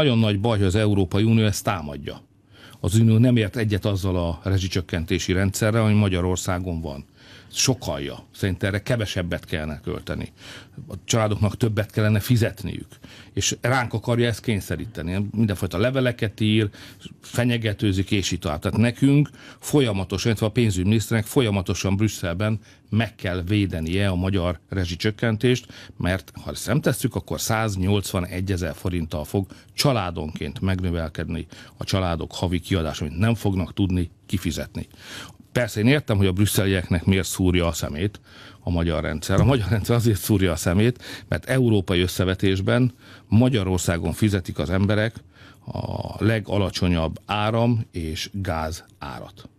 nagyon nagy baj, hogy az Európai Unió ezt támadja. Az Unió nem ért egyet azzal a rezsicsökkentési rendszerrel, ami Magyarországon van sokalja. Szerintem erre kevesebbet kellene költeni. A családoknak többet kellene fizetniük. És ránk akarja ezt kényszeríteni. Mindenfajta leveleket ír, fenyegetőzik, és így tovább. Tehát nekünk folyamatosan, illetve a pénzügyminiszternek folyamatosan Brüsszelben meg kell védenie a magyar rezsicsökkentést, mert ha ezt nem tesszük, akkor 181 ezer forinttal fog családonként megnövelkedni a családok havi kiadás, amit nem fognak tudni kifizetni. Persze én értem, hogy a brüsszelieknek miért szúrja a szemét a magyar rendszer. A magyar rendszer azért szúrja a szemét, mert európai összevetésben Magyarországon fizetik az emberek a legalacsonyabb áram és gáz árat.